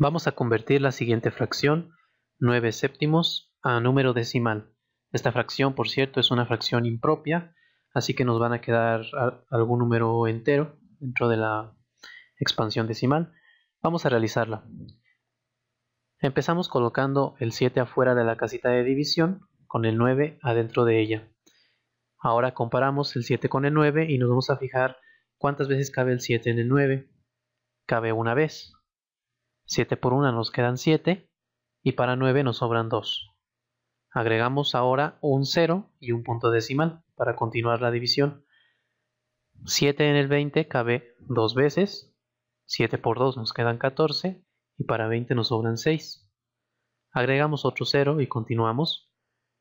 Vamos a convertir la siguiente fracción, 9 séptimos, a número decimal. Esta fracción, por cierto, es una fracción impropia, así que nos van a quedar algún número entero dentro de la expansión decimal. Vamos a realizarla. Empezamos colocando el 7 afuera de la casita de división con el 9 adentro de ella. Ahora comparamos el 7 con el 9 y nos vamos a fijar cuántas veces cabe el 7 en el 9. Cabe una vez. 7 por 1 nos quedan 7 y para 9 nos sobran 2. Agregamos ahora un 0 y un punto decimal para continuar la división. 7 en el 20 cabe 2 veces, 7 por 2 nos quedan 14 y para 20 nos sobran 6. Agregamos otro 0 y continuamos.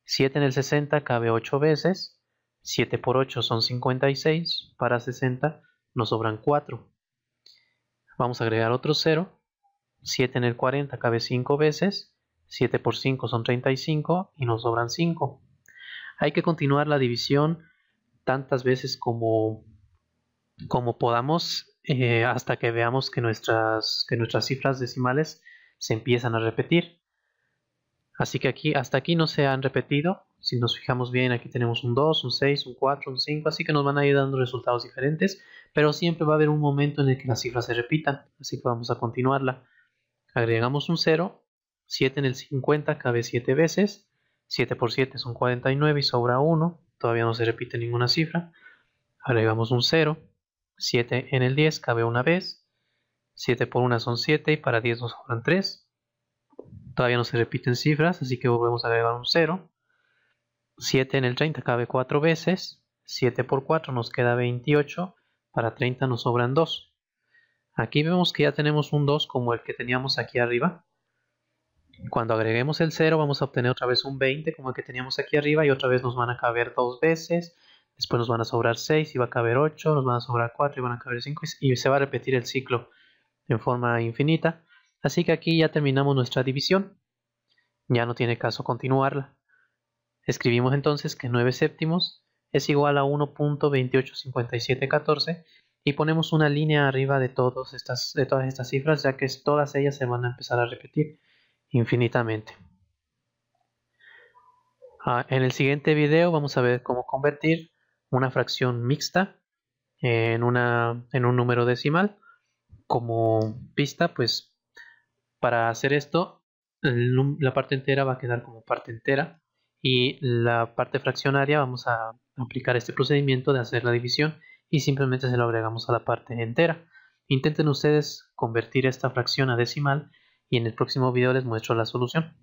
7 en el 60 cabe 8 veces, 7 por 8 son 56, para 60 nos sobran 4. Vamos a agregar otro 0 7 en el 40 cabe 5 veces, 7 por 5 son 35 y nos sobran 5. Hay que continuar la división tantas veces como, como podamos eh, hasta que veamos que nuestras, que nuestras cifras decimales se empiezan a repetir. Así que aquí, hasta aquí no se han repetido. Si nos fijamos bien, aquí tenemos un 2, un 6, un 4, un 5, así que nos van a ir dando resultados diferentes, pero siempre va a haber un momento en el que las cifras se repitan, así que vamos a continuarla agregamos un 0, 7 en el 50 cabe 7 veces, 7 por 7 son 49 y sobra 1, todavía no se repite ninguna cifra, agregamos un 0, 7 en el 10 cabe una vez, 7 por 1 son 7 y para 10 nos sobran 3, todavía no se repiten cifras, así que volvemos a agregar un 0, 7 en el 30 cabe 4 veces, 7 por 4 nos queda 28, para 30 nos sobran 2. Aquí vemos que ya tenemos un 2 como el que teníamos aquí arriba. Cuando agreguemos el 0 vamos a obtener otra vez un 20 como el que teníamos aquí arriba y otra vez nos van a caber dos veces. Después nos van a sobrar 6 y va a caber 8, nos van a sobrar 4 y van a caber 5 y se va a repetir el ciclo en forma infinita. Así que aquí ya terminamos nuestra división. Ya no tiene caso continuarla. Escribimos entonces que 9 séptimos es igual a 1.285714 y ponemos una línea arriba de, estas, de todas estas cifras, ya que todas ellas se van a empezar a repetir infinitamente. Ah, en el siguiente video vamos a ver cómo convertir una fracción mixta en, una, en un número decimal. Como pista, pues para hacer esto, la parte entera va a quedar como parte entera y la parte fraccionaria vamos a aplicar este procedimiento de hacer la división y simplemente se lo agregamos a la parte entera. Intenten ustedes convertir esta fracción a decimal y en el próximo video les muestro la solución.